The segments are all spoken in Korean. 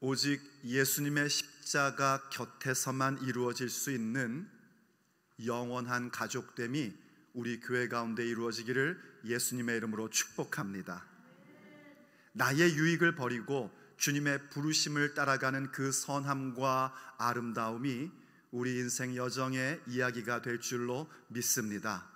오직 예수님의 십자가 곁에서만 이루어질 수 있는 영원한 가족됨이 우리 교회 가운데 이루어지기를 예수님의 이름으로 축복합니다. 나의 유익을 버리고 주님의 부르심을 따라가는 그 선함과 아름다움이 우리 인생 여정의 이야기가 될 줄로 믿습니다.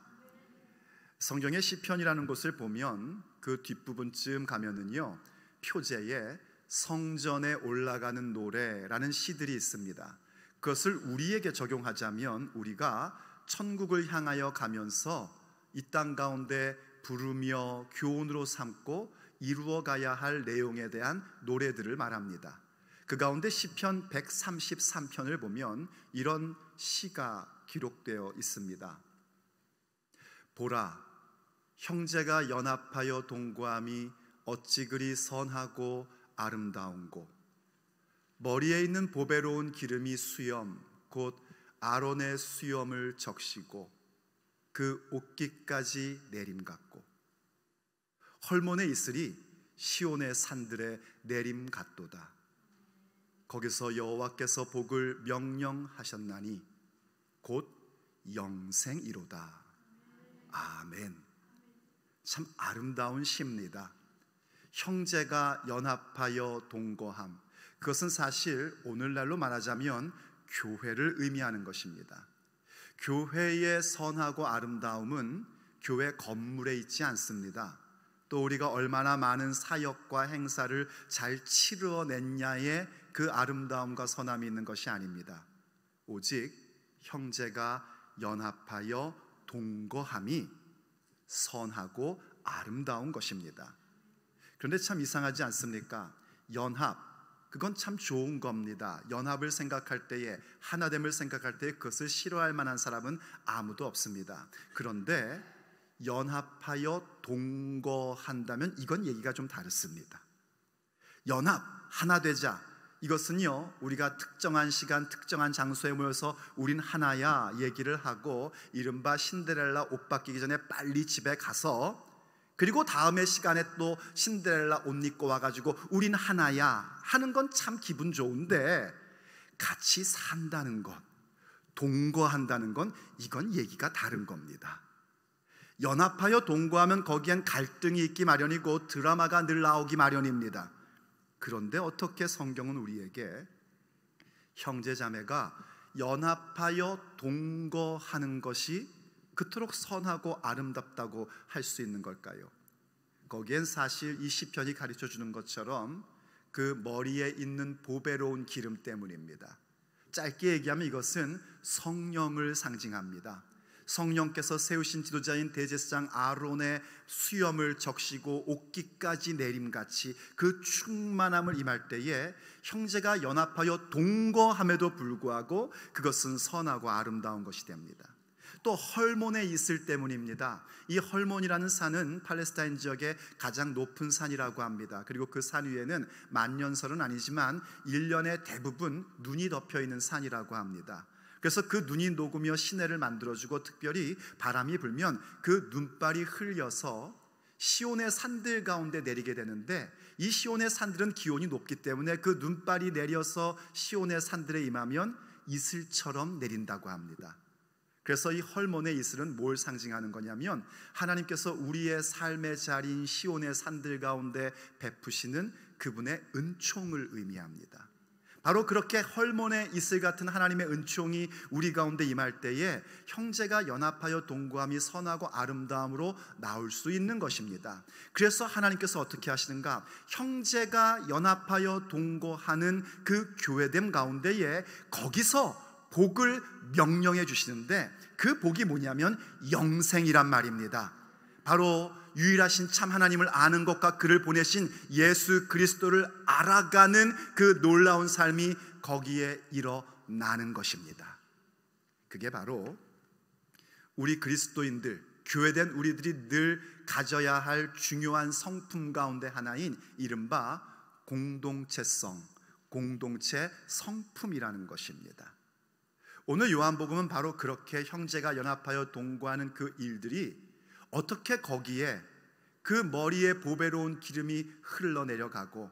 성경의 시편이라는 곳을 보면 그 뒷부분쯤 가면은요. 표제에 성전에 올라가는 노래라는 시들이 있습니다. 그것을 우리에게 적용하자면 우리가 천국을 향하여 가면서 이 땅 가운데 부르며 교훈으로 삼고 이루어가야 할 내용에 대한 노래들을 말합니다. 그 가운데 시편 133편을 보면 이런 시가 기록되어 있습니다. 보라 형제가 연합하여 동거함이 어찌 그리 선하고 아름다운 곳 머리에 있는 보배로운 기름이 수염 곧 아론의 수염을 적시고 그 옷깃까지 내림 같고 헐몬의 이슬이 시온의 산들에 내림 같도다 거기서 여호와께서 복을 명령하셨나니 곧 영생이로다 아멘 참 아름다운 시입니다 형제가 연합하여 동거함. 그것은 사실 오늘날로 말하자면 교회를 의미하는 것입니다. 교회의 선하고 아름다움은 교회 건물에 있지 않습니다. 또 우리가 얼마나 많은 사역과 행사를 잘 치러냈냐에 그 아름다움과 선함이 있는 것이 아닙니다. 오직 형제가 연합하여 동거함이 선하고 아름다운 것입니다. 그런데 참 이상하지 않습니까? 연합. 그건 참 좋은 겁니다. 연합을 생각할 때에 하나됨을 생각할 때에 그것을 싫어할 만한 사람은 아무도 없습니다. 그런데 연합하여 동거한다면 이건 얘기가 좀 다릅니다. 연합 하나 되자 이것은요 우리가 특정한 시간 특정한 장소에 모여서 우린 하나야 얘기를 하고 이른바 신데렐라 옷 바뀌기 전에 빨리 집에 가서 그리고 다음에 시간에 또 신데렐라 옷 입고 와가지고 우린 하나야 하는 건 참 기분 좋은데 같이 산다는 것, 동거한다는 건 이건 얘기가 다른 겁니다. 연합하여 동거하면 거기엔 갈등이 있기 마련이고 드라마가 늘 나오기 마련입니다. 그런데 어떻게 성경은 우리에게 형제 자매가 연합하여 동거하는 것이 그토록 선하고 아름답다고 할 수 있는 걸까요? 거기엔 사실 이 시편이 가르쳐 주는 것처럼 그 머리에 있는 보배로운 기름 때문입니다. 짧게 얘기하면 이것은 성령을 상징합니다. 성령께서 세우신 지도자인 대제사장 아론의 수염을 적시고 옷깃까지 내림같이 그 충만함을 임할 때에 형제가 연합하여 동거함에도 불구하고 그것은 선하고 아름다운 것이 됩니다. 또 헐몬에 있을 때문입니다. 이 헐몬이라는 산은 팔레스타인 지역의 가장 높은 산이라고 합니다. 그리고 그 산 위에는 만년설은 아니지만 1년의 대부분 눈이 덮여 있는 산이라고 합니다. 그래서 그 눈이 녹으며 시내를 만들어주고 특별히 바람이 불면 그 눈발이 흘려서 시온의 산들 가운데 내리게 되는데 이 시온의 산들은 기온이 높기 때문에 그 눈발이 내려서 시온의 산들에 임하면 이슬처럼 내린다고 합니다. 그래서 이 헐몬의 이슬은 뭘 상징하는 거냐면 하나님께서 우리의 삶의 자리인 시온의 산들 가운데 베푸시는 그분의 은총을 의미합니다. 바로 그렇게 헐몬의 이슬 같은 하나님의 은총이 우리 가운데 임할 때에 형제가 연합하여 동거함이 선하고 아름다움으로 나올 수 있는 것입니다. 그래서 하나님께서 어떻게 하시는가? 형제가 연합하여 동거하는 그 교회됨 가운데에 거기서 복을 명령해 주시는데 그 복이 뭐냐면 영생이란 말입니다. 바로 유일하신 참 하나님을 아는 것과 그를 보내신 예수 그리스도를 알아가는 그 놀라운 삶이 거기에 일어나는 것입니다. 그게 바로 우리 그리스도인들, 교회된 우리들이 늘 가져야 할 중요한 성품 가운데 하나인 이른바 공동체성, 공동체 성품이라는 것입니다. 오늘 요한복음은 바로 그렇게 형제가 연합하여 동거하는 그 일들이 어떻게 거기에 그 머리에 보배로운 기름이 흘러내려가고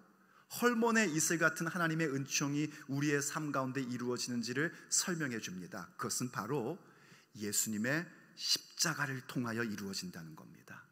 헐몬의 이슬 같은 하나님의 은총이 우리의 삶 가운데 이루어지는지를 설명해 줍니다. 그것은 바로 예수님의 십자가를 통하여 이루어진다는 겁니다.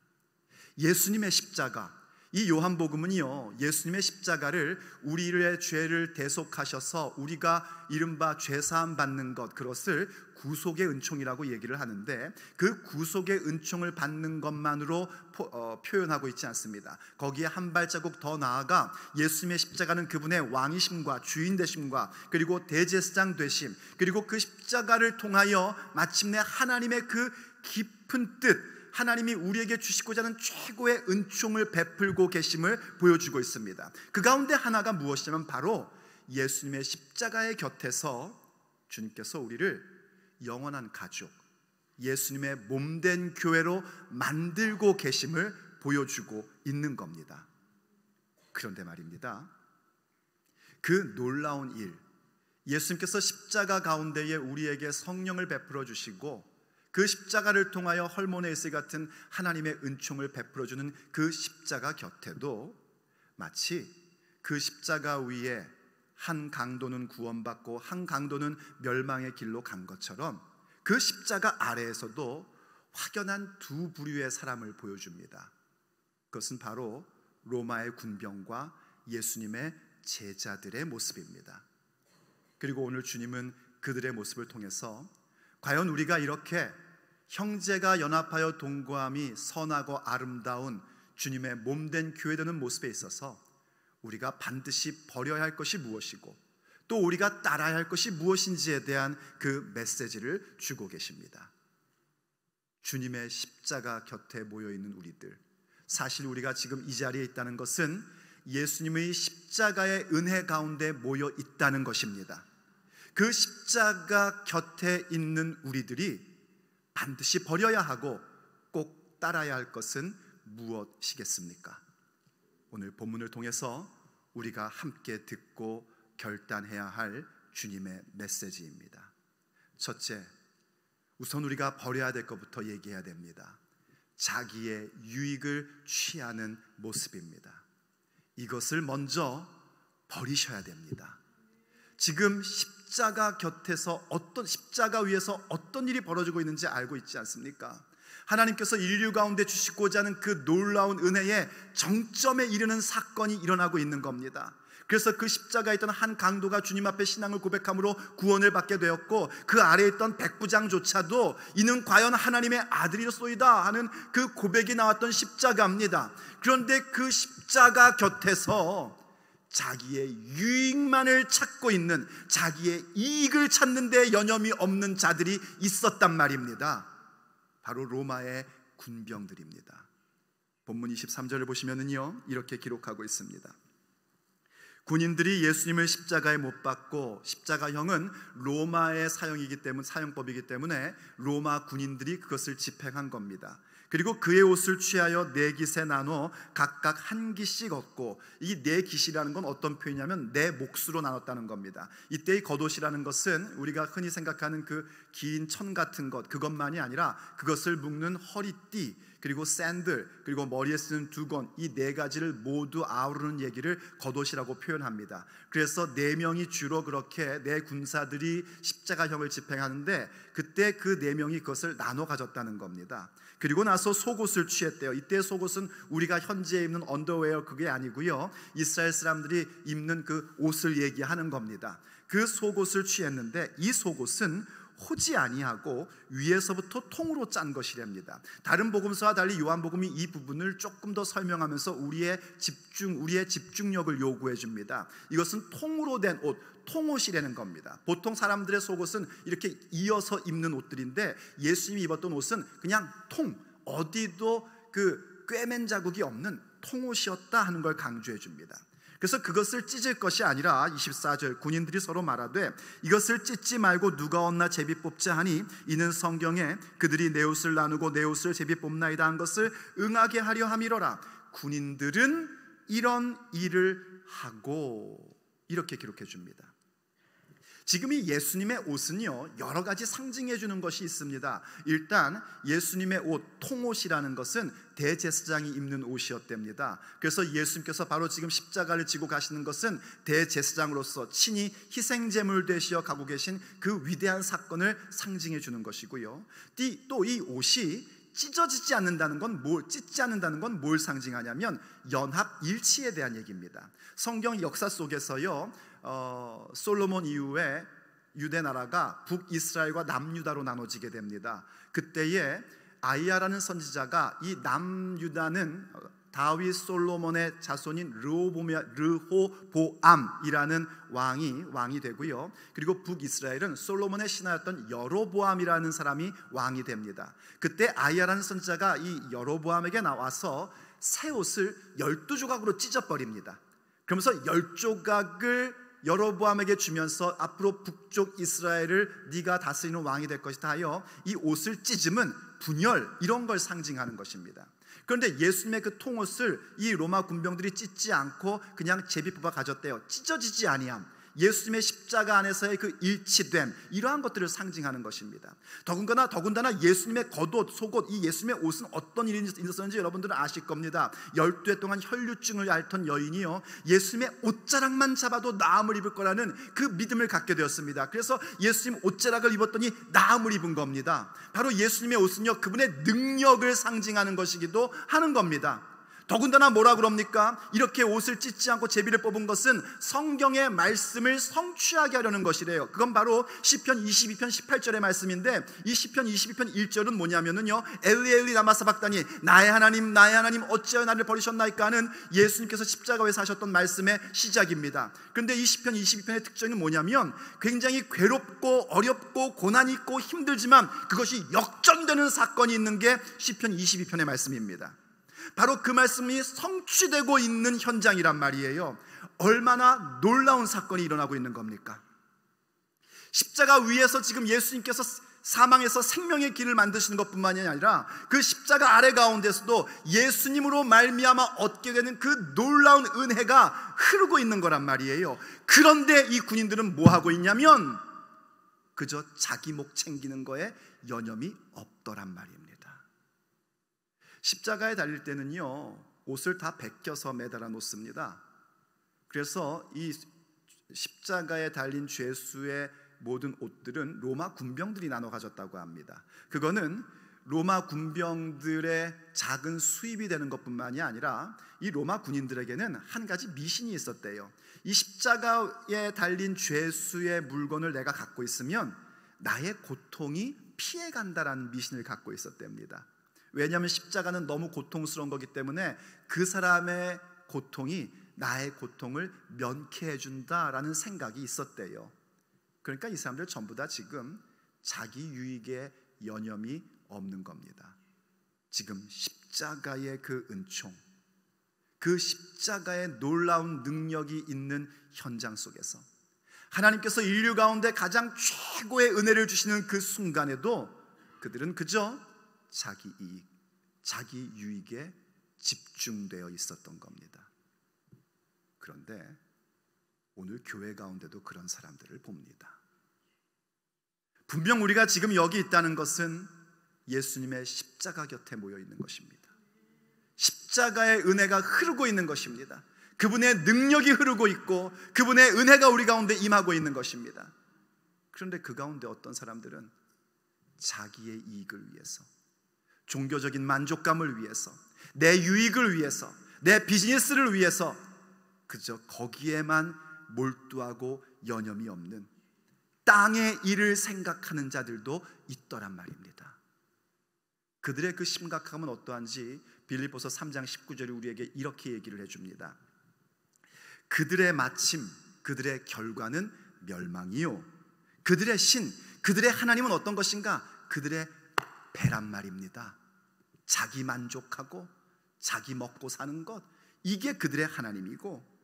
예수님의 십자가 이 요한복음은요, 예수님의 십자가를 우리의 죄를 대속하셔서 우리가 이른바 죄사함 받는 것, 그것을 구속의 은총이라고 얘기를 하는데 그 구속의 은총을 받는 것만으로 포, 어, 표현하고 있지 않습니다. 거기에 한 발자국 더 나아가 예수님의 십자가는 그분의 왕이심과 주인 되심과 그리고 대제사장 되심 그리고 그 십자가를 통하여 마침내 하나님의 그 깊은 뜻 하나님이 우리에게 주시고자 하는 최고의 은총을 베풀고 계심을 보여주고 있습니다. 그 가운데 하나가 무엇이냐면 바로 예수님의 십자가의 곁에서 주님께서 우리를 영원한 가족, 예수님의 몸된 교회로 만들고 계심을 보여주고 있는 겁니다. 그런데 말입니다. 그 놀라운 일, 예수님께서 십자가 가운데에 우리에게 성령을 베풀어 주시고 그 십자가를 통하여 헐모네스 같은 하나님의 은총을 베풀어 주는 그 십자가 곁에도 마치 그 십자가 위에 한 강도는 구원받고 한 강도는 멸망의 길로 간 것처럼 그 십자가 아래에서도 확연한 두 부류의 사람을 보여줍니다. 그것은 바로 로마의 군병과 예수님의 제자들의 모습입니다. 그리고 오늘 주님은 그들의 모습을 통해서 과연 우리가 이렇게 형제가 연합하여 동거함이 선하고 아름다운 주님의 몸된 교회 되는 모습에 있어서 우리가 반드시 버려야 할 것이 무엇이고 또 우리가 따라야 할 것이 무엇인지에 대한 그 메시지를 주고 계십니다. 주님의 십자가 곁에 모여 있는 우리들. 사실 우리가 지금 이 자리에 있다는 것은 예수님의 십자가의 은혜 가운데 모여 있다는 것입니다. 그 십자가 곁에 있는 우리들이 반드시 버려야 하고 꼭 따라야 할 것은 무엇이겠습니까? 오늘 본문을 통해서 우리가 함께 듣고 결단해야 할 주님의 메시지입니다. 첫째, 우선 우리가 버려야 될 것부터 얘기해야 됩니다. 자기의 유익을 취하는 모습입니다. 이것을 먼저 버리셔야 됩니다. 지금 십 십자가 곁에서 어떤 십자가 위에서 어떤 일이 벌어지고 있는지 알고 있지 않습니까? 하나님께서 인류 가운데 주시고자 하는 그 놀라운 은혜의 정점에 이르는 사건이 일어나고 있는 겁니다. 그래서 그 십자가에 있던 한 강도가 주님 앞에 신앙을 고백함으로 구원을 받게 되었고 그 아래에 있던 백부장조차도 이는 과연 하나님의 아들이로소이다 하는 그 고백이 나왔던 십자가입니다. 그런데 그 십자가 곁에서 자기의 유익만을 찾고 있는 자기의 이익을 찾는 데 여념이 없는 자들이 있었단 말입니다. 바로 로마의 군병들입니다. 본문 23절을 보시면은요. 이렇게 기록하고 있습니다. 군인들이 예수님을 십자가에 못 박고 십자가형은 로마의 사형이기 때문에 사형법이기 때문에 로마 군인들이 그것을 집행한 겁니다. 그리고 그의 옷을 취하여 네깃세 나눠 각각 한 깃씩 얻고 이 네 깃이라는 건 어떤 표현이냐면 네 몫으로 나눴다는 겁니다. 이때의 겉옷이라는 것은 우리가 흔히 생각하는 그 긴 천 같은 것 그것만이 아니라 그것을 묶는 허리띠 그리고 샌들 그리고 머리에 쓰는 두건 이 네 가지를 모두 아우르는 얘기를 겉옷이라고 표현합니다. 그래서 네 명이 주로 그렇게 네 군사들이 십자가형을 집행하는데 그때 그 네 명이 그것을 나눠 가졌다는 겁니다. 그리고 나서 속옷을 취했대요. 이때 속옷은 우리가 현지에 입는 언더웨어 그게 아니고요. 이스라엘 사람들이 입는 그 옷을 얘기하는 겁니다. 그 속옷을 취했는데 이 속옷은 호지 아니하고 위에서부터 통으로 짠 것이랍니다. 다른 복음서와 달리 요한복음이 이 부분을 조금 더 설명하면서 우리의 집중 우리의 집중력을 요구해 줍니다. 이것은 통으로 된 옷, 통옷이라는 겁니다. 보통 사람들의 속옷은 이렇게 이어서 입는 옷들인데 예수님이 입었던 옷은 그냥 통 어디도 그 꿰맨 자국이 없는 통옷이었다 하는 걸 강조해 줍니다. 그래서 그것을 찢을 것이 아니라 24절 군인들이 서로 말하되 이것을 찢지 말고 누가 얻나 제비 뽑자 하니 이는 성경에 그들이 내 옷을 나누고 내 옷을 제비 뽑나이다 한 것을 응하게 하려 함이로라 군인들은 이런 일을 하고 이렇게 기록해 줍니다. 지금 이 예수님의 옷은요, 여러 가지 상징해 주는 것이 있습니다. 일단 예수님의 옷, 통옷이라는 것은 대제사장이 입는 옷이었답니다. 그래서 예수님께서 바로 지금 십자가를 지고 가시는 것은 대제사장으로서 친히 희생제물 되시어 가고 계신 그 위대한 사건을 상징해 주는 것이고요. 또 이 옷이 찢어지지 않는다는 건 뭘, 찢지 않는다는 건 뭘 상징하냐면 연합 일치에 대한 얘기입니다. 성경 역사 속에서요, 어, 솔로몬 이후에 유대 나라가 북이스라엘과 남유다로 나눠지게 됩니다. 그때에 아이야라는 선지자가 이 남유다는 다윗 솔로몬의 자손인 르호보암이라는 왕이 왕이 되고요. 그리고 북이스라엘은 솔로몬의 신하였던 여로보암이라는 사람이 왕이 됩니다. 그때 아이야라는 선지자가 이 여로보암에게 나와서 새 옷을 열두 조각으로 찢어버립니다. 그러면서 열 조각을 여로보암에게 주면서 앞으로 북쪽 이스라엘을 네가 다스리는 왕이 될 것이다 하여 이 옷을 찢음은 분열 이런 걸 상징하는 것입니다. 그런데 예수님의 그 통옷을 이 로마 군병들이 찢지 않고 그냥 제비 뽑아 가졌대요. 찢어지지 아니함. 예수님의 십자가 안에서의 그 일치됨 이러한 것들을 상징하는 것입니다. 더군다나 더군다나 예수님의 겉옷, 속옷 이 예수님의 옷은 어떤 일이 있었는지 여러분들은 아실 겁니다. 열두 해 동안 혈류증을 앓던 여인이요 예수님의 옷자락만 잡아도 나음을 입을 거라는 그 믿음을 갖게 되었습니다. 그래서 예수님 옷자락을 입었더니 나음을 입은 겁니다. 바로 예수님의 옷은요 그분의 능력을 상징하는 것이기도 하는 겁니다. 더군다나 뭐라 그럽니까? 이렇게 옷을 찢지 않고 제비를 뽑은 것은 성경의 말씀을 성취하게 하려는 것이래요. 그건 바로 시편 22편 18절의 말씀인데 이 시편 22편 1절은 뭐냐면은요. 엘리 엘리 나마사박다니 나의 하나님 나의 하나님 어찌하여 나를 버리셨나이까 하는 예수님께서 십자가에서 하셨던 말씀의 시작입니다. 근데이 시편 22편의 특징은 뭐냐면 굉장히 괴롭고 어렵고 고난 있고 힘들지만 그것이 역전되는 사건이 있는 게 시편 22편의 말씀입니다. 바로 그 말씀이 성취되고 있는 현장이란 말이에요. 얼마나 놀라운 사건이 일어나고 있는 겁니까? 십자가 위에서 지금 예수님께서 사망해서 생명의 길을 만드시는 것뿐만이 아니라 그 십자가 아래 가운데서도 예수님으로 말미암아 얻게 되는 그 놀라운 은혜가 흐르고 있는 거란 말이에요. 그런데 이 군인들은 뭐 하고 있냐면 그저 자기 목 챙기는 거에 여념이 없더란 말입니다. 십자가에 달릴 때는요, 옷을 다 벗겨서 매달아 놓습니다. 그래서 이 십자가에 달린 죄수의 모든 옷들은 로마 군병들이 나눠 가졌다고 합니다. 그거는 로마 군병들의 작은 수입이 되는 것뿐만이 아니라 이 로마 군인들에게는 한 가지 미신이 있었대요. 이 십자가에 달린 죄수의 물건을 내가 갖고 있으면 나의 고통이 피해 간다라는 미신을 갖고 있었답니다. 왜냐하면 십자가는 너무 고통스러운 거기 때문에 그 사람의 고통이 나의 고통을 면케해 준다라는 생각이 있었대요. 그러니까 이 사람들 전부 다 지금 자기 유익에 여념이 없는 겁니다. 지금 십자가의 그 은총, 그 십자가의 놀라운 능력이 있는 현장 속에서 하나님께서 인류 가운데 가장 최고의 은혜를 주시는 그 순간에도 그들은 그저 자기 이익, 자기 유익에 집중되어 있었던 겁니다. 그런데 오늘 교회 가운데도 그런 사람들을 봅니다. 분명 우리가 지금 여기 있다는 것은 예수님의 십자가 곁에 모여 있는 것입니다. 십자가의 은혜가 흐르고 있는 것입니다. 그분의 능력이 흐르고 있고 그분의 은혜가 우리 가운데 임하고 있는 것입니다. 그런데 그 가운데 어떤 사람들은 자기의 이익을 위해서 종교적인 만족감을 위해서, 내 유익을 위해서, 내 비즈니스를 위해서 그저 거기에만 몰두하고 여념이 없는 땅의 일을 생각하는 자들도 있더란 말입니다. 그들의 그 심각함은 어떠한지 빌립보서 3장 19절이 우리에게 이렇게 얘기를 해줍니다. 그들의 마침, 그들의 결과는 멸망이요. 그들의 신, 그들의 하나님은 어떤 것인가? 그들의 배란 말입니다. 자기 만족하고 자기 먹고 사는 것 이게 그들의 하나님이고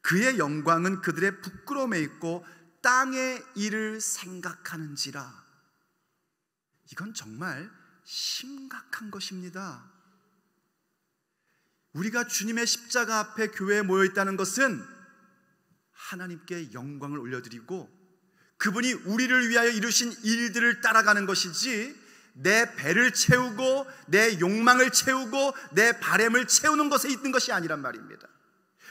그의 영광은 그들의 부끄러움에 있고 땅의 일을 생각하는지라 이건 정말 심각한 것입니다. 우리가 주님의 십자가 앞에 교회에 모여 있다는 것은 하나님께 영광을 올려드리고 그분이 우리를 위하여 이루신 일들을 따라가는 것이지 내 배를 채우고 내 욕망을 채우고 내 바램을 채우는 것에 있는 것이 아니란 말입니다.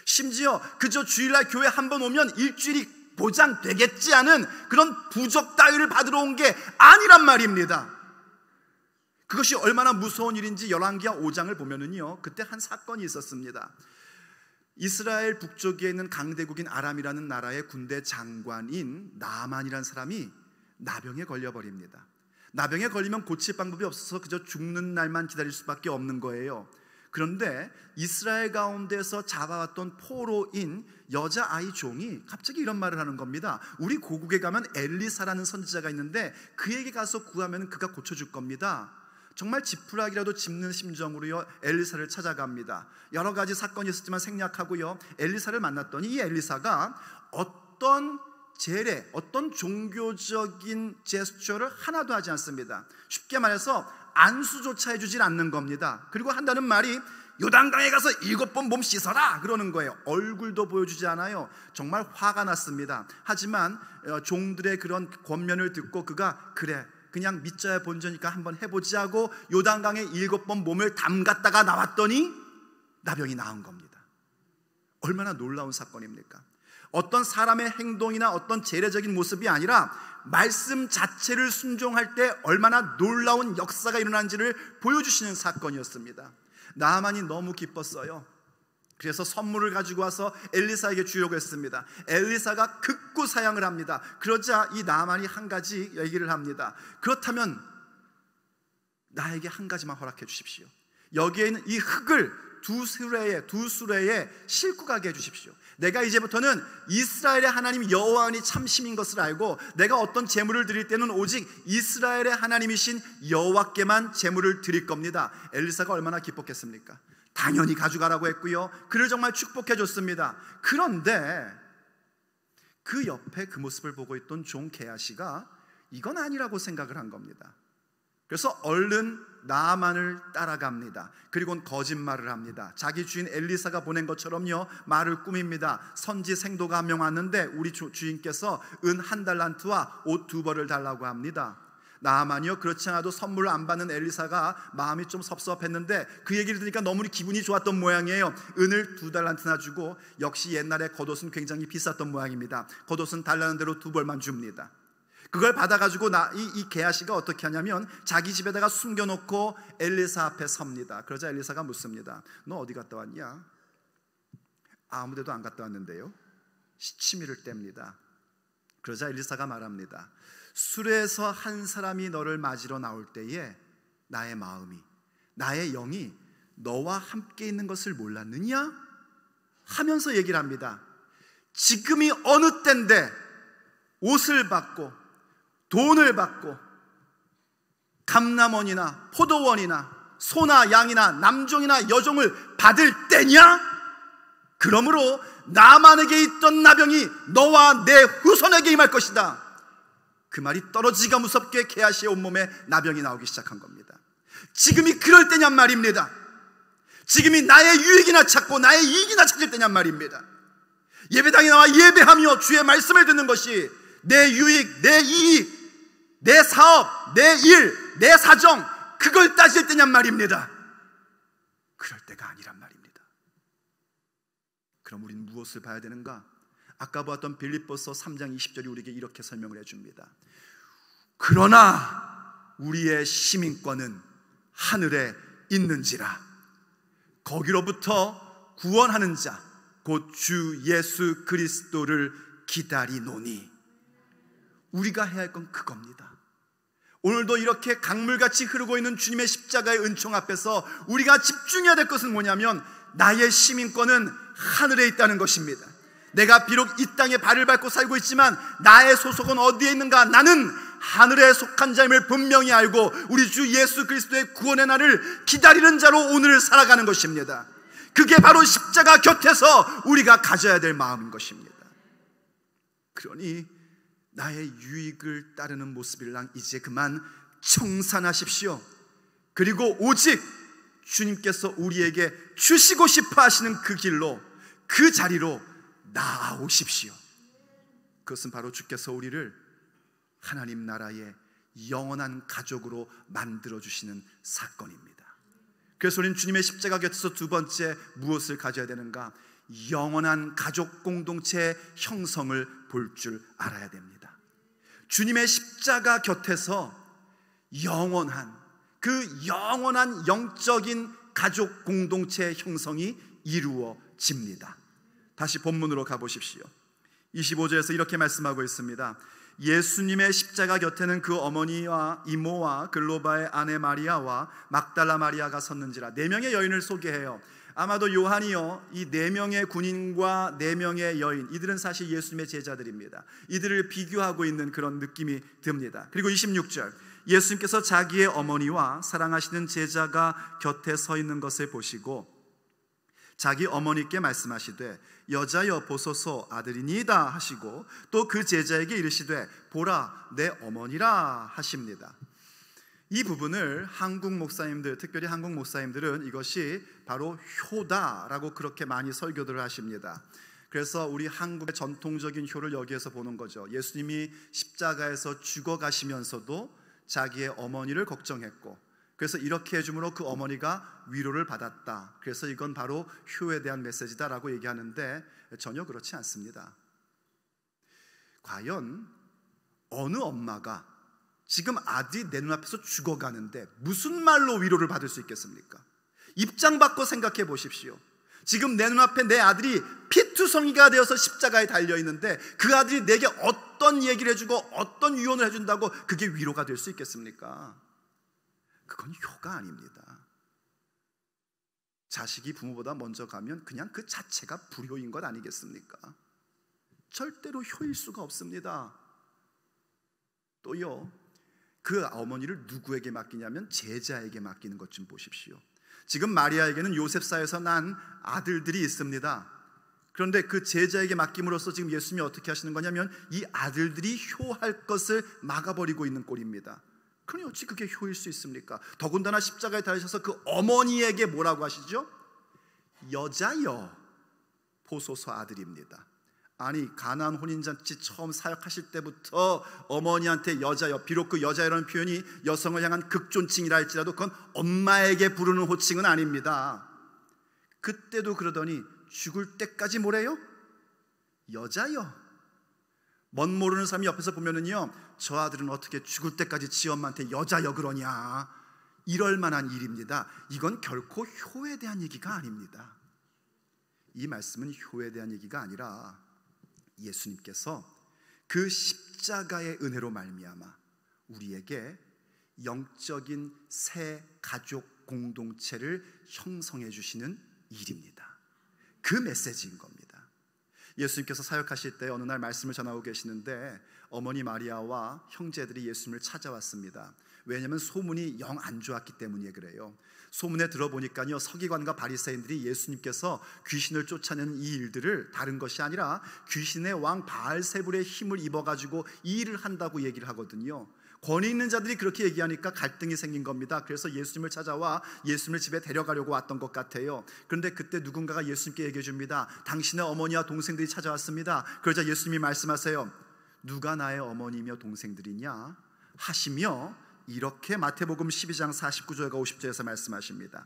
심지어 그저 주일날 교회 한 번 오면 일주일이 보장되겠지 않은 그런 부적 따위를 받으러 온 게 아니란 말입니다. 그것이 얼마나 무서운 일인지 열왕기하 5장을 보면은요. 그때 한 사건이 있었습니다. 이스라엘 북쪽에 있는 강대국인 아람이라는 나라의 군대 장관인 나만이라는 사람이 나병에 걸려 버립니다. 나병에 걸리면 고칠 방법이 없어서 그저 죽는 날만 기다릴 수밖에 없는 거예요. 그런데 이스라엘 가운데서 잡아왔던 포로인 여자 아이 종이 갑자기 이런 말을 하는 겁니다. 우리 고국에 가면 엘리사라는 선지자가 있는데 그에게 가서 구하면 그가 고쳐줄 겁니다. 정말 지푸라기라도 짚는 심정으로요 엘리사를 찾아갑니다. 여러 가지 사건이 있었지만 생략하고요 엘리사를 만났더니 이 엘리사가 어떤 제례, 어떤 종교적인 제스처를 하나도 하지 않습니다. 쉽게 말해서 안수조차 해주질 않는 겁니다. 그리고 한다는 말이 요단강에 가서 일곱 번 몸 씻어라 그러는 거예요. 얼굴도 보여주지 않아요. 정말 화가 났습니다. 하지만 어, 종들의 그런 권면을 듣고 그가 그래 그냥 믿자야 본전이니까 한번 해보지 하고 요단강에 일곱 번 몸을 담갔다가 나왔더니 나병이 나은 겁니다. 얼마나 놀라운 사건입니까? 어떤 사람의 행동이나 어떤 재래적인 모습이 아니라 말씀 자체를 순종할 때 얼마나 놀라운 역사가 일어난지를 보여주시는 사건이었습니다. 나만이 너무 기뻤어요. 그래서 선물을 가지고 와서 엘리사에게 주려고 했습니다. 엘리사가 극구 사양을 합니다. 그러자 이 나만이 한 가지 얘기를 합니다. 그렇다면 나에게 한 가지만 허락해 주십시오. 여기에 는이 흙을 두 수레에 두 수레에 싣고 가게 해 주십시오. 내가 이제부터는 이스라엘의 하나님 여호와니 참심인 것을 알고 내가 어떤 제물을 드릴 때는 오직 이스라엘의 하나님이신 여호와께만 제물을 드릴 겁니다. 엘리사가 얼마나 기뻤겠습니까? 당연히 가져가라고 했고요. 그를 정말 축복해 줬습니다. 그런데 그 옆에 그 모습을 보고 있던 존 게아시가 이건 아니라고 생각을 한 겁니다. 그래서 얼른 나만을 따라갑니다. 그리고는 거짓말을 합니다. 자기 주인 엘리사가 보낸 것처럼요 말을 꾸밉니다. 선지 생도가 한 명 왔는데 우리 주, 주인께서 은 한 달란트와 옷 두 벌을 달라고 합니다. 나만이요 그렇지 않아도 선물을 안 받는 엘리사가 마음이 좀 섭섭했는데 그 얘기를 들으니까 너무 기분이 좋았던 모양이에요 은을 두 달란트나 주고 역시 옛날에 겉옷은 굉장히 비쌌던 모양입니다 겉옷은 달라는 대로 두 벌만 줍니다 그걸 받아가지고 나, 이, 이 게하시가 어떻게 하냐면 자기 집에다가 숨겨놓고 엘리사 앞에 섭니다. 그러자 엘리사가 묻습니다. 너 어디 갔다 왔냐? 아무데도 안 갔다 왔는데요. 시치미를 뗍니다. 그러자 엘리사가 말합니다. 술에서 한 사람이 너를 맞으러 나올 때에 나의 마음이, 나의 영이 너와 함께 있는 것을 몰랐느냐? 하면서 얘기를 합니다. 지금이 어느 때인데 옷을 받고 돈을 받고 감남원이나 포도원이나 소나 양이나 남종이나 여종을 받을 때냐? 그러므로 나만에게 있던 나병이 너와 내 후손에게 임할 것이다. 그 말이 떨어지가 무섭게 개아시의 온몸에 나병이 나오기 시작한 겁니다. 지금이 그럴 때냔 말입니다. 지금이 나의 유익이나 찾고 나의 이익이나 찾을 때냔 말입니다. 예배당에 나와 예배하며 주의 말씀을 듣는 것이 내 유익, 내 이익, 내 사업, 내 일, 내 사정, 그걸 따질 때냔 말입니다. 그럴 때가 아니란 말입니다. 그럼 우린 무엇을 봐야 되는가? 아까 보았던 빌립보서 3장 20절이 우리에게 이렇게 설명을 해줍니다. 그러나 우리의 시민권은 하늘에 있는지라. 거기로부터 구원하는 자, 곧 주 예수 그리스도를 기다리노니. 우리가 해야 할 건 그겁니다. 오늘도 이렇게 강물같이 흐르고 있는 주님의 십자가의 은총 앞에서 우리가 집중해야 될 것은 뭐냐면 나의 시민권은 하늘에 있다는 것입니다. 내가 비록 이 땅에 발을 밟고 살고 있지만 나의 소속은 어디에 있는가? 나는 하늘에 속한 자임을 분명히 알고 우리 주 예수 그리스도의 구원의 날을 기다리는 자로 오늘을 살아가는 것입니다. 그게 바로 십자가 곁에서 우리가 가져야 될 마음인 것입니다. 그러니 나의 유익을 따르는 모습이랑 이제 그만 청산하십시오. 그리고 오직 주님께서 우리에게 주시고 싶어 하시는 그 길로 그 자리로 나아오십시오. 그것은 바로 주께서 우리를 하나님 나라의 영원한 가족으로 만들어 주시는 사건입니다. 그래서 우리는 주님의 십자가 곁에서 두 번째 무엇을 가져야 되는가? 영원한 가족 공동체 의 형성을 볼 줄 알아야 됩니다. 주님의 십자가 곁에서 영원한 그 영원한 영적인 가족 공동체 형성이 이루어집니다. 다시 본문으로 가보십시오. 25절에서 이렇게 말씀하고 있습니다. 예수님의 십자가 곁에는 그 어머니와 이모와 글로바의 아내 마리아와 막달라 마리아가 섰는지라 네 명의 여인을 소개해요. 아마도 요한이요 이 네 명의 군인과 네 명의 여인 이들은 사실 예수님의 제자들입니다. 이들을 비교하고 있는 그런 느낌이 듭니다. 그리고 26절 예수님께서 자기의 어머니와 사랑하시는 제자가 곁에 서 있는 것을 보시고 자기 어머니께 말씀하시되 여자여 보소서 아들이니다 하시고 또 그 제자에게 이르시되 보라 내 어머니라 하십니다. 이 부분을 한국 목사님들, 특별히 한국 목사님들은 이것이 바로 효다라고 그렇게 많이 설교들을 하십니다. 그래서 우리 한국의 전통적인 효를 여기에서 보는 거죠. 예수님이 십자가에서 죽어가시면서도 자기의 어머니를 걱정했고, 그래서 이렇게 해주므로그 어머니가 위로를 받았다. 그래서 이건 바로 효에 대한 메시지다라고 얘기하는데 전혀 그렇지 않습니다. 과연 어느 엄마가 지금 아들이 내 눈앞에서 죽어가는데 무슨 말로 위로를 받을 수 있겠습니까? 입장 바꿔 생각해 보십시오. 지금 내 눈앞에 내 아들이 피투성이가 되어서 십자가에 달려 있는데 그 아들이 내게 어떤 얘기를 해주고 어떤 위언을 해준다고 그게 위로가 될 수 있겠습니까? 그건 효가 아닙니다. 자식이 부모보다 먼저 가면 그냥 그 자체가 불효인 것 아니겠습니까? 절대로 효일 수가 없습니다. 또요, 그 어머니를 누구에게 맡기냐면 제자에게 맡기는 것 좀 보십시오. 지금 마리아에게는 요셉사에서 난 아들들이 있습니다. 그런데 그 제자에게 맡김으로써 지금 예수님이 어떻게 하시는 거냐면 이 아들들이 효할 것을 막아버리고 있는 꼴입니다. 그러니 어찌 그게 효일 수 있습니까? 더군다나 십자가에 달리셔서 그 어머니에게 뭐라고 하시죠? 여자여 보소서 아들입니다. 아니 가난 혼인잔치 처음 사역하실 때부터 어머니한테 여자여 비록 그 여자여라는 표현이 여성을 향한 극존칭이라 할지라도 그건 엄마에게 부르는 호칭은 아닙니다 그때도 그러더니 죽을 때까지 뭐래요? 여자여 멋 모르는 사람이 옆에서 보면은요 저 아들은 어떻게 죽을 때까지 지 엄마한테 여자여 그러냐 이럴 만한 일입니다 이건 결코 효에 대한 얘기가 아닙니다 이 말씀은 효에 대한 얘기가 아니라 예수님께서 그 십자가의 은혜로 말미암아 우리에게 영적인 새 가족 공동체를 형성해 주시는 일입니다. 그 메시지인 겁니다. 예수님께서 사역하실 때 어느 날 말씀을 전하고 계시는데 어머니 마리아와 형제들이 예수님을 찾아왔습니다. 왜냐하면 소문이 영 안 좋았기 때문에 그래요. 소문에 들어보니까요 서기관과 바리새인들이 예수님께서 귀신을 쫓아내는 이 일들을 다른 것이 아니라 귀신의 왕 바알세불의 힘을 입어가지고 이 일을 한다고 얘기를 하거든요. 권위 있는 자들이 그렇게 얘기하니까 갈등이 생긴 겁니다. 그래서 예수님을 찾아와 예수님을 집에 데려가려고 왔던 것 같아요. 그런데 그때 누군가가 예수님께 얘기해 줍니다. 당신의 어머니와 동생들이 찾아왔습니다. 그러자 예수님이 말씀하세요. 누가 나의 어머니며 동생들이냐 하시며 이렇게 마태복음 12장 49절과 50절에서 말씀하십니다.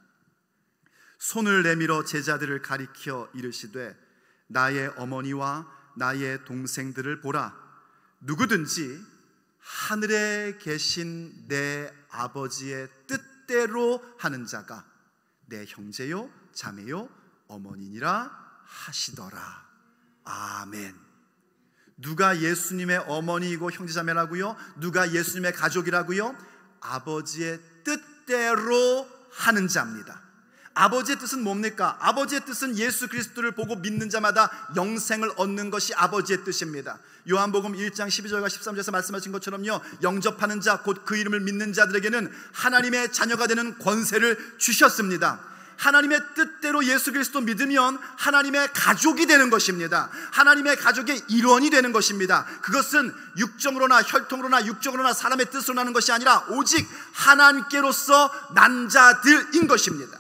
손을 내밀어 제자들을 가리켜 이르시되 나의 어머니와 나의 동생들을 보라 누구든지 하늘에 계신 내 아버지의 뜻대로 하는 자가 내 형제요 자매요 어머니니라 하시더라 아멘 누가 예수님의 어머니이고 형제자매라고요? 누가 예수님의 가족이라고요? 아버지의 뜻대로 하는 자입니다. 아버지의 뜻은 뭡니까? 아버지의 뜻은 예수 그리스도를 보고 믿는 자마다 영생을 얻는 것이 아버지의 뜻입니다. 요한복음 1장 12절과 13절에서 말씀하신 것처럼요. 영접하는 자 곧 그 이름을 믿는 자들에게는 하나님의 자녀가 되는 권세를 주셨습니다. 하나님의 뜻대로 예수 그리스도 믿으면 하나님의 가족이 되는 것입니다. 하나님의 가족의 일원이 되는 것입니다. 그것은 육정으로나 혈통으로나 육정으로나 사람의 뜻으로 나는 것이 아니라 오직 하나님께로서 난자들인 것입니다.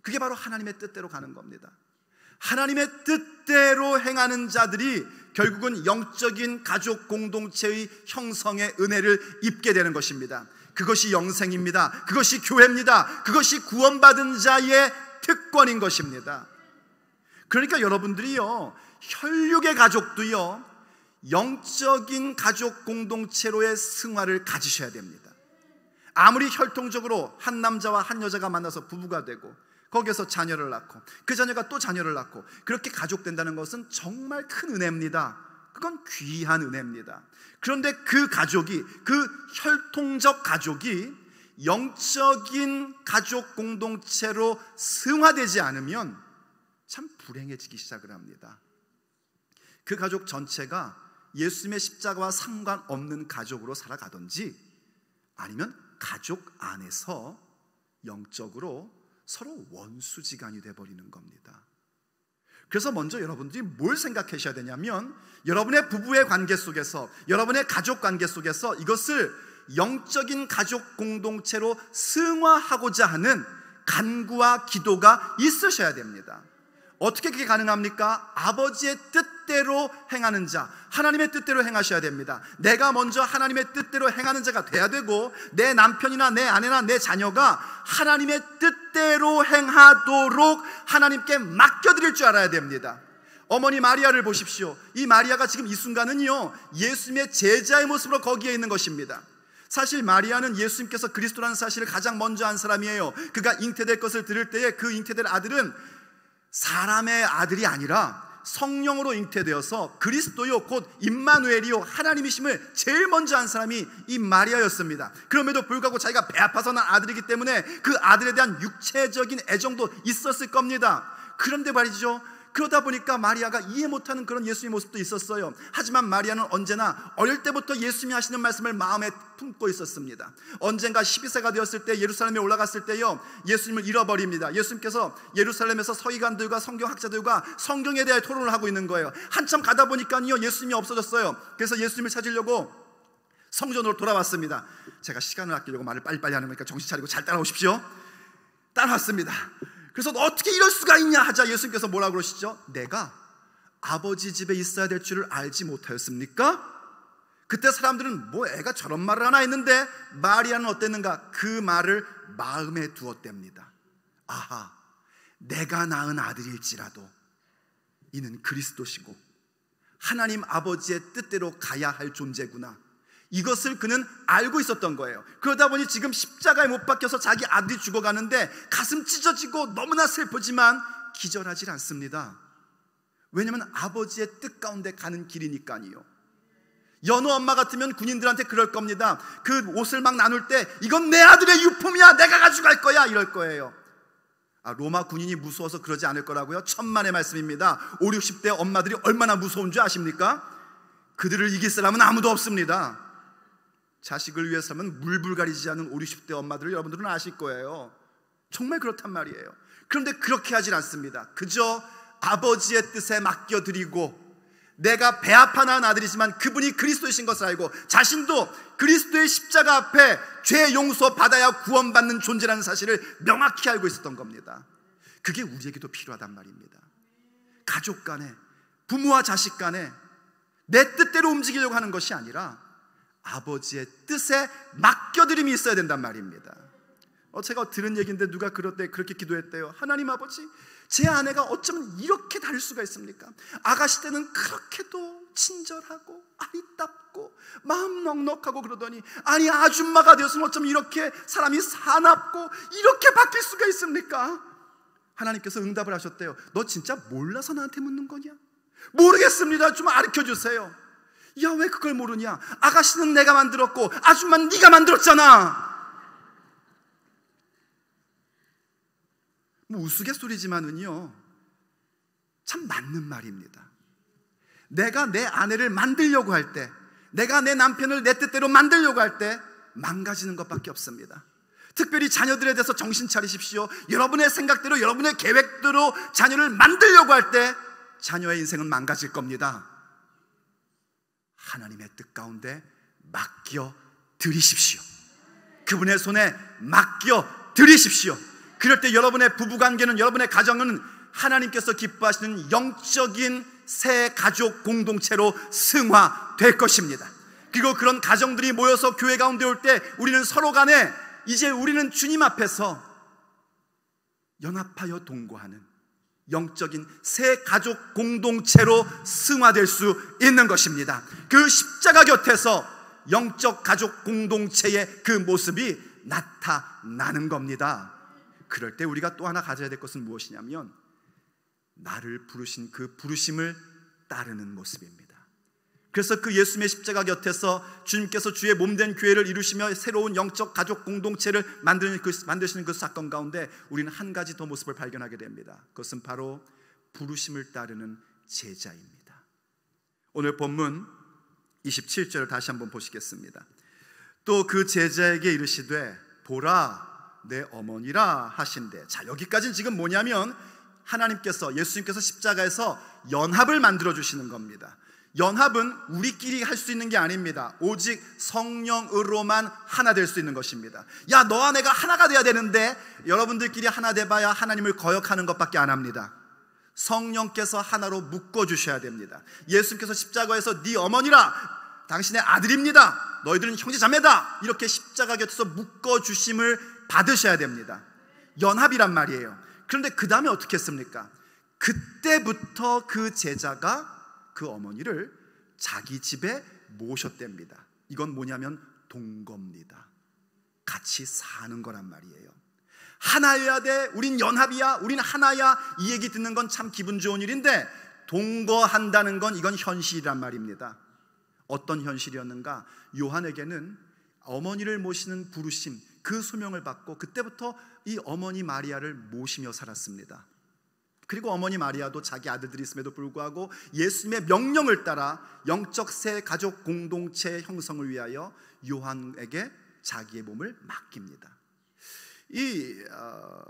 그게 바로 하나님의 뜻대로 가는 겁니다. 하나님의 뜻대로 행하는 자들이 결국은 영적인 가족 공동체의 형성의 은혜를 입게 되는 것입니다. 그것이 영생입니다. 그것이 교회입니다. 그것이 구원받은 자의 특권인 것입니다. 그러니까 여러분들이요, 혈육의 가족도요, 영적인 가족 공동체로의 승화를 가지셔야 됩니다. 아무리 혈통적으로 한 남자와 한 여자가 만나서 부부가 되고, 거기에서 자녀를 낳고, 그 자녀가 또 자녀를 낳고, 그렇게 가족된다는 것은 정말 큰 은혜입니다. 그건 귀한 은혜입니다. 그런데 그 가족이 그 혈통적 가족이 영적인 가족 공동체로 승화되지 않으면 참 불행해지기 시작을 합니다. 그 가족 전체가 예수님의 십자가와 상관없는 가족으로 살아가든지 아니면 가족 안에서 영적으로 서로 원수지간이 돼버리는 겁니다. 그래서 먼저 여러분들이 뭘 생각하셔야 되냐면 여러분의 부부의 관계 속에서 여러분의 가족 관계 속에서 이것을 영적인 가족 공동체로 승화하고자 하는 간구와 기도가 있으셔야 됩니다. 어떻게 그게 가능합니까? 아버지의 뜻대로 행하는 자, 하나님의 뜻대로 행하셔야 됩니다. 내가 먼저 하나님의 뜻대로 행하는 자가 돼야 되고, 내 남편이나 내 아내나 내 자녀가 하나님의 뜻 뜻대로 행하도록 하나님께 맡겨드릴 줄 알아야 됩니다. 어머니 마리아를 보십시오. 이 마리아가 지금 이 순간은요, 예수님의 제자의 모습으로 거기에 있는 것입니다. 사실 마리아는 예수님께서 그리스도라는 사실을 가장 먼저 한 사람이에요. 그가 잉태될 것을 들을 때에 그 잉태될 아들은 사람의 아들이 아니라 성령으로 잉태되어서 그리스도요 곧 임마누엘이요 하나님이심을 제일 먼저 한 사람이 이 마리아였습니다. 그럼에도 불구하고 자기가 배 아파서 난 아들이기 때문에 그 아들에 대한 육체적인 애정도 있었을 겁니다. 그런데 말이죠. 그러다 보니까 마리아가 이해 못하는 그런 예수의 모습도 있었어요. 하지만 마리아는 언제나 어릴 때부터 예수님이 하시는 말씀을 마음에 품고 있었습니다. 언젠가 12세가 되었을 때 예루살렘에 올라갔을 때요. 예수님을 잃어버립니다. 예수님께서 예루살렘에서 서기관들과 성경학자들과 성경에 대해 토론을 하고 있는 거예요. 한참 가다 보니까요. 예수님이 없어졌어요. 그래서 예수님을 찾으려고 성전으로 돌아왔습니다. 제가 시간을 아끼려고 말을 빨리빨리 하는 거니까 정신 차리고 잘 따라오십시오. 따라왔습니다. 그래서 어떻게 이럴 수가 있냐 하자 예수님께서 뭐라 그러시죠? 내가 아버지 집에 있어야 될 줄을 알지 못하였습니까? 그때 사람들은 뭐 애가 저런 말을 하나 했는데 마리아는 어땠는가? 그 말을 마음에 두었답니다. 아하, 내가 낳은 아들일지라도 이는 그리스도시고 하나님 아버지의 뜻대로 가야 할 존재구나. 이것을 그는 알고 있었던 거예요. 그러다 보니 지금 십자가에 못 박혀서 자기 아들이 죽어가는데 가슴 찢어지고 너무나 슬프지만 기절하지 않습니다. 왜냐하면 아버지의 뜻 가운데 가는 길이니까요. 연우 엄마 같으면 군인들한테 그럴 겁니다. 그 옷을 막 나눌 때 이건 내 아들의 유품이야. 내가 가져갈 거야. 이럴 거예요. 아, 로마 군인이 무서워서 그러지 않을 거라고요. 천만의 말씀입니다. 5, 60대 엄마들이 얼마나 무서운 줄 아십니까? 그들을 이길 사람은 아무도 없습니다. 자식을 위해서면 물불 가리지 않은 5, 60대 엄마들을 여러분들은 아실 거예요. 정말 그렇단 말이에요. 그런데 그렇게 하진 않습니다. 그저 아버지의 뜻에 맡겨드리고 내가 배합하는 아들이지만 그분이 그리스도이신 것을 알고 자신도 그리스도의 십자가 앞에 죄 용서 받아야 구원받는 존재라는 사실을 명확히 알고 있었던 겁니다. 그게 우리에게도 필요하단 말입니다. 가족 간에 부모와 자식 간에 내 뜻대로 움직이려고 하는 것이 아니라 아버지의 뜻에 맡겨드림이 있어야 된단 말입니다. 어, 제가 들은 얘기인데 누가 그럴때 그렇게 기도했대요. 하나님 아버지, 제 아내가 어쩌면 이렇게 다를 수가 있습니까? 아가씨 때는 그렇게도 친절하고 아리답고 마음 넉넉하고 그러더니 아니 아줌마가 되었으면 어쩌면 이렇게 사람이 사납고 이렇게 바뀔 수가 있습니까? 하나님께서 응답을 하셨대요. 너 진짜 몰라서 나한테 묻는 거냐? 모르겠습니다. 좀 가르쳐 주세요. 야, 왜 그걸 모르냐? 아가씨는 내가 만들었고 아줌마는 네가 만들었잖아. 뭐 우스갯소리지만은요. 참 맞는 말입니다. 내가 내 아내를 만들려고 할 때, 내가 내 남편을 내 뜻대로 만들려고 할 때 망가지는 것밖에 없습니다. 특별히 자녀들에 대해서 정신 차리십시오. 여러분의 생각대로, 여러분의 계획대로 자녀를 만들려고 할 때 자녀의 인생은 망가질 겁니다. 하나님의 뜻 가운데 맡겨 드리십시오. 그분의 손에 맡겨 드리십시오. 그럴 때 여러분의 부부관계는 여러분의 가정은 하나님께서 기뻐하시는 영적인 새 가족 공동체로 승화될 것입니다. 그리고 그런 가정들이 모여서 교회 가운데 올 때 우리는 서로 간에 이제 우리는 주님 앞에서 연합하여 동거하는 영적인 새 가족 공동체로 승화될 수 있는 것입니다. 그 십자가 곁에서 영적 가족 공동체의 그 모습이 나타나는 겁니다. 그럴 때 우리가 또 하나 가져야 될 것은 무엇이냐면 나를 부르신 그 부르심을 따르는 모습입니다. 그래서 그 예수님의 십자가 곁에서 주님께서 주의 몸된 교회를 이루시며 새로운 영적 가족 공동체를 그, 만드시는그 사건 가운데 우리는 한 가지 더 모습을 발견하게 됩니다. 그것은 바로 부르심을 따르는 제자입니다. 오늘 본문 27절을 다시 한번 보시겠습니다. 또 그 제자에게 이르시되 보라 내 어머니라 하신대. 자 여기까지는 지금 뭐냐면 하나님께서 예수님께서 십자가에서 연합을 만들어 주시는 겁니다. 연합은 우리끼리 할 수 있는 게 아닙니다. 오직 성령으로만 하나 될 수 있는 것입니다. 야, 너와 내가 하나가 돼야 되는데 여러분들끼리 하나 돼봐야 하나님을 거역하는 것밖에 안 합니다. 성령께서 하나로 묶어 주셔야 됩니다. 예수님께서 십자가에서 네 어머니라 당신의 아들입니다. 너희들은 형제자매다. 이렇게 십자가 곁에서 묶어 주심을 받으셔야 됩니다. 연합이란 말이에요. 그런데 그 다음에 어떻게 했습니까? 그때부터 그 제자가 그 어머니를 자기 집에 모셨답니다. 이건 뭐냐면 동거니다 같이 사는 거란 말이에요. 하나여야 돼. 우린 연합이야. 우린 하나야. 이 얘기 듣는 건 참 기분 좋은 일인데 동거한다는 건 이건 현실이란 말입니다. 어떤 현실이었는가? 요한에게는 어머니를 모시는 부르심, 그 소명을 받고 그때부터 이 어머니 마리아를 모시며 살았습니다. 그리고 어머니 마리아도 자기 아들들이 있음에도 불구하고 예수님의 명령을 따라 영적 새 가족 공동체 형성을 위하여 요한에게 자기의 몸을 맡깁니다. 이 어,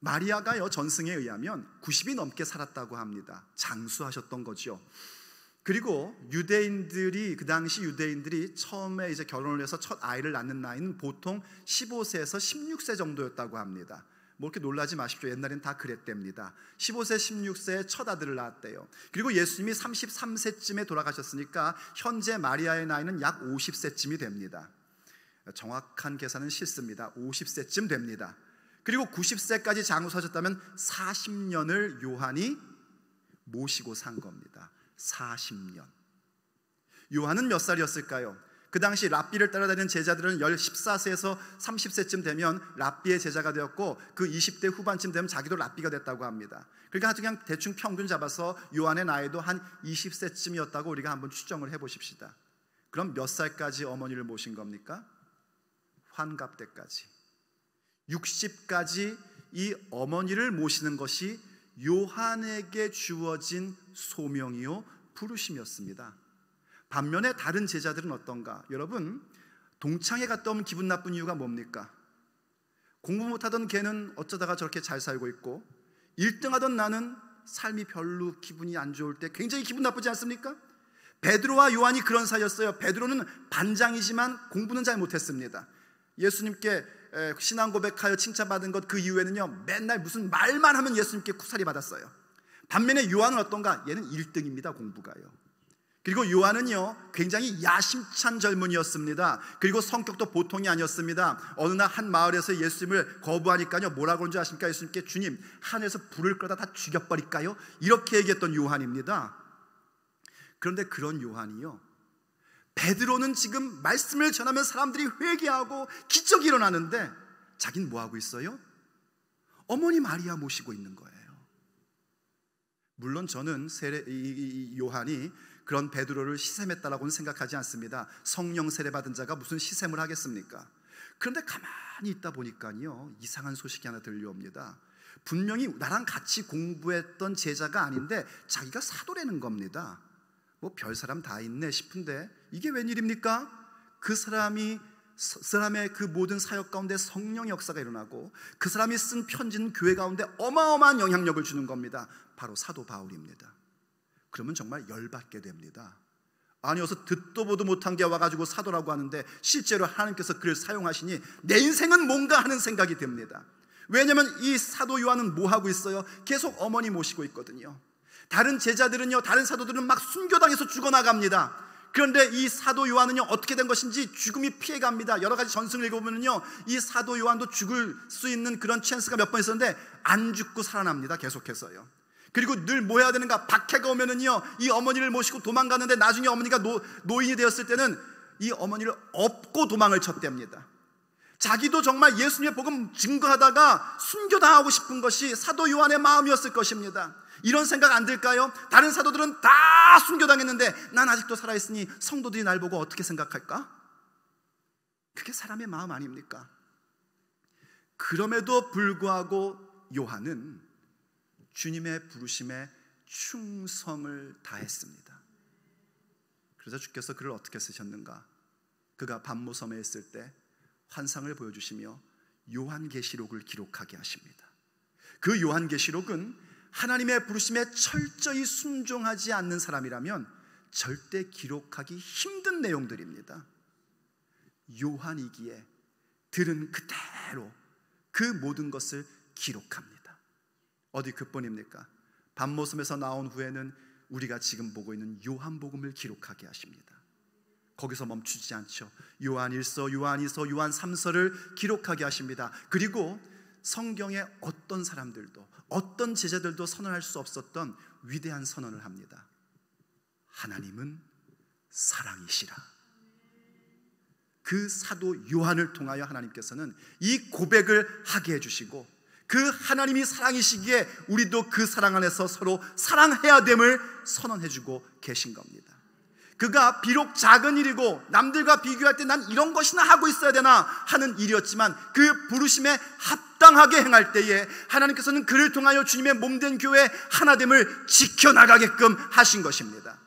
마리아가요 전승에 의하면 90이 넘게 살았다고 합니다. 장수하셨던 거죠. 그리고 유대인들이 그 당시 유대인들이 처음에 이제 결혼을 해서 첫 아이를 낳는 나이는 보통 15세에서 16세 정도였다고 합니다. 뭐 이렇게 놀라지 마십시오. 옛날엔 다 그랬답니다. 15세, 16세에 첫 아들을 낳았대요. 그리고 예수님이 33세쯤에 돌아가셨으니까 현재 마리아의 나이는 약 50세쯤이 됩니다. 정확한 계산은 싫습니다. 50세쯤 됩니다. 그리고 90세까지 장후 서셨다면 40년을 요한이 모시고 산 겁니다. 40년. 요한은 몇 살이었을까요? 그 당시 랍비를 따라다니는 제자들은 14세에서 30세쯤 되면 랍비의 제자가 되었고 그 20대 후반쯤 되면 자기도 랍비가 됐다고 합니다. 그러니까 아주 그냥 대충 평균 잡아서 요한의 나이도 한 20세쯤이었다고 우리가 한번 추정을 해보십시다. 그럼 몇 살까지 어머니를 모신 겁니까? 환갑 때까지. 60까지 이 어머니를 모시는 것이 요한에게 주어진 소명이요, 부르심이었습니다. 반면에 다른 제자들은 어떤가? 여러분, 동창회 갔다 오면 기분 나쁜 이유가 뭡니까? 공부 못하던 걔는 어쩌다가 저렇게 잘 살고 있고 1등 하던 나는 삶이 별로 기분이 안 좋을 때 굉장히 기분 나쁘지 않습니까? 베드로와 요한이 그런 사이였어요. 베드로는 반장이지만 공부는 잘 못했습니다. 예수님께 신앙 고백하여 칭찬받은 것 그 이후에는요 맨날 무슨 말만 하면 예수님께 쿠사리 받았어요. 반면에 요한은 어떤가? 얘는 1등입니다 공부가요. 그리고 요한은요, 굉장히 야심찬 젊은이였습니다. 그리고 성격도 보통이 아니었습니다. 어느 날 한 마을에서 예수님을 거부하니까요, 뭐라고 하는지 아십니까? 예수님께 주님, 하늘에서 불을 끌어다 다 죽여버릴까요? 이렇게 얘기했던 요한입니다. 그런데 그런 요한이요, 베드로는 지금 말씀을 전하면 사람들이 회개하고 기적이 일어나는데, 자긴 뭐하고 있어요? 어머니 마리아 모시고 있는 거예요. 물론 저는 세례, 이, 이, 이, 요한이 그런 베드로를 시샘했다라고는 생각하지 않습니다. 성령 세례 받은 자가 무슨 시샘을 하겠습니까? 그런데 가만히 있다 보니까요 이상한 소식이 하나 들려옵니다. 분명히 나랑 같이 공부했던 제자가 아닌데 자기가 사도라는 겁니다. 뭐 별 사람 다 있네 싶은데 이게 웬일입니까? 그 사람이 그 사람의 그 모든 사역 가운데 성령 역사가 일어나고 그 사람이 쓴 편지는 교회 가운데 어마어마한 영향력을 주는 겁니다. 바로 사도 바울입니다. 그러면 정말 열받게 됩니다. 아니어서 듣도 보도 못한 게 와가지고 사도라고 하는데 실제로 하나님께서 그를 사용하시니 내 인생은 뭔가 하는 생각이 듭니다. 왜냐하면 이 사도 요한은 뭐 하고 있어요? 계속 어머니 모시고 있거든요. 다른 제자들은요, 다른 사도들은 막 순교당해서 죽어나갑니다. 그런데 이 사도 요한은요 어떻게 된 것인지 죽음이 피해갑니다. 여러 가지 전승을 읽어보면요 이 사도 요한도 죽을 수 있는 그런 찬스가 몇 번 있었는데 안 죽고 살아납니다. 계속해서요. 그리고 늘 뭐 해야 되는가? 박해가 오면은요, 이 어머니를 모시고 도망가는데 나중에 어머니가 노, 노인이 되었을 때는 이 어머니를 업고 도망을 쳤답니다. 자기도 정말 예수님의 복음 증거하다가 순교당하고 싶은 것이 사도 요한의 마음이었을 것입니다. 이런 생각 안 들까요? 다른 사도들은 다 순교당했는데 난 아직도 살아있으니 성도들이 날 보고 어떻게 생각할까? 그게 사람의 마음 아닙니까? 그럼에도 불구하고 요한은 주님의 부르심에 충성을 다했습니다. 그래서 주께서 그를 어떻게 쓰셨는가? 그가 반모섬에 있을 때 환상을 보여주시며 요한계시록을 기록하게 하십니다. 그 요한계시록은 하나님의 부르심에 철저히 순종하지 않는 사람이라면 절대 기록하기 힘든 내용들입니다. 요한이기에 들은 그대로 그 모든 것을 기록합니다. 어디 그뿐입니까? 밤모습에서 나온 후에는 우리가 지금 보고 있는 요한복음을 기록하게 하십니다. 거기서 멈추지 않죠. 요한 1서, 요한 2서, 요한 3서를 기록하게 하십니다. 그리고 성경의 어떤 사람들도 어떤 제자들도 선언할 수 없었던 위대한 선언을 합니다. 하나님은 사랑이시라. 그 사도 요한을 통하여 하나님께서는 이 고백을 하게 해주시고 그 하나님이 사랑이시기에 우리도 그 사랑 안에서 서로 사랑해야 됨을 선언해 주고 계신 겁니다. 그가 비록 작은 일이고 남들과 비교할 때 난 이런 것이나 하고 있어야 되나 하는 일이었지만 그 부르심에 합당하게 행할 때에 하나님께서는 그를 통하여 주님의 몸된 교회 하나됨을 지켜나가게끔 하신 것입니다.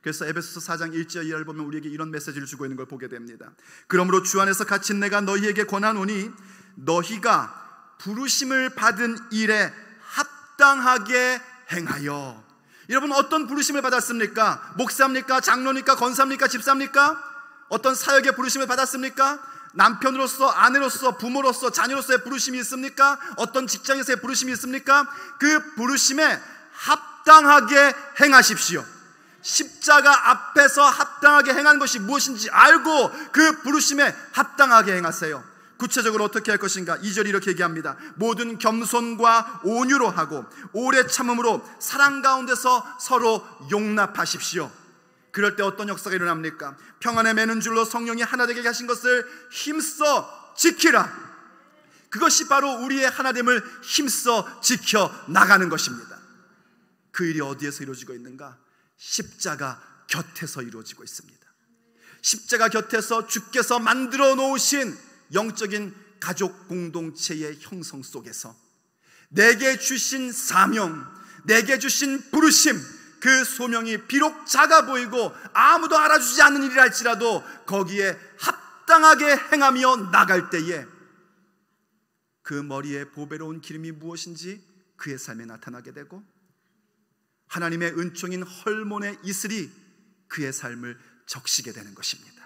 그래서 에베소서 4장 1절 2절 보면 우리에게 이런 메시지를 주고 있는 걸 보게 됩니다. 그러므로 주 안에서 갇힌 내가 너희에게 권하노니 너희가 부르심을 받은 일에 합당하게 행하여 여러분 어떤 부르심을 받았습니까? 목사입니까? 장로니까? 권사입니까? 집사입니까? 어떤 사역의 부르심을 받았습니까? 남편으로서 아내로서 부모로서 자녀로서의 부르심이 있습니까? 어떤 직장에서의 부르심이 있습니까? 그 부르심에 합당하게 행하십시오. 십자가 앞에서 합당하게 행하는 것이 무엇인지 알고 그 부르심에 합당하게 행하세요. 구체적으로 어떻게 할 것인가? 2절 이렇게 얘기합니다. 모든 겸손과 온유로 하고 오래 참음으로 사랑 가운데서 서로 용납하십시오. 그럴 때 어떤 역사가 일어납니까? 평안에 매는 줄로 성령이 하나 되게 하신 것을 힘써 지키라. 그것이 바로 우리의 하나됨을 힘써 지켜 나가는 것입니다. 그 일이 어디에서 이루어지고 있는가? 십자가 곁에서 이루어지고 있습니다. 십자가 곁에서 주께서 만들어 놓으신 영적인 가족 공동체의 형성 속에서 내게 주신 사명, 내게 주신 부르심, 그 소명이 비록 작아 보이고 아무도 알아주지 않는 일이라 할지라도 거기에 합당하게 행하며 나갈 때에 그 머리에 보배로운 기름이 무엇인지 그의 삶에 나타나게 되고 하나님의 은총인 헐몬의 이슬이 그의 삶을 적시게 되는 것입니다.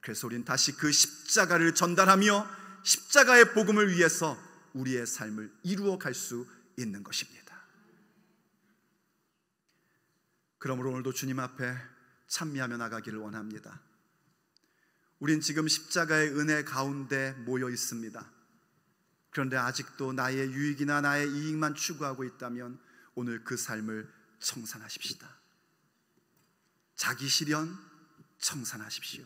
그래서 우린 다시 그 십자가를 전달하며 십자가의 복음을 위해서 우리의 삶을 이루어 갈 수 있는 것입니다. 그러므로 오늘도 주님 앞에 찬미하며 나가기를 원합니다. 우린 지금 십자가의 은혜 가운데 모여 있습니다. 그런데 아직도 나의 유익이나 나의 이익만 추구하고 있다면 오늘 그 삶을 청산하십시다. 자기 실현 청산하십시오.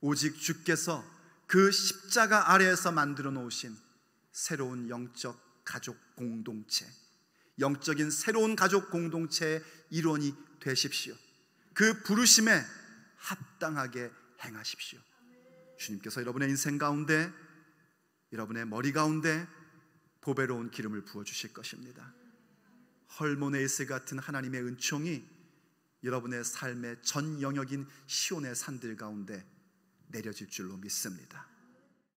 오직 주께서 그 십자가 아래에서 만들어 놓으신 새로운 영적 가족 공동체, 영적인 새로운 가족 공동체의 일원이 되십시오. 그 부르심에 합당하게 행하십시오. 주님께서 여러분의 인생 가운데, 여러분의 머리 가운데 보배로운 기름을 부어 주실 것입니다. 헐모네이스 같은 하나님의 은총이 여러분의 삶의 전 영역인 시온의 산들 가운데 내려질 줄로 믿습니다.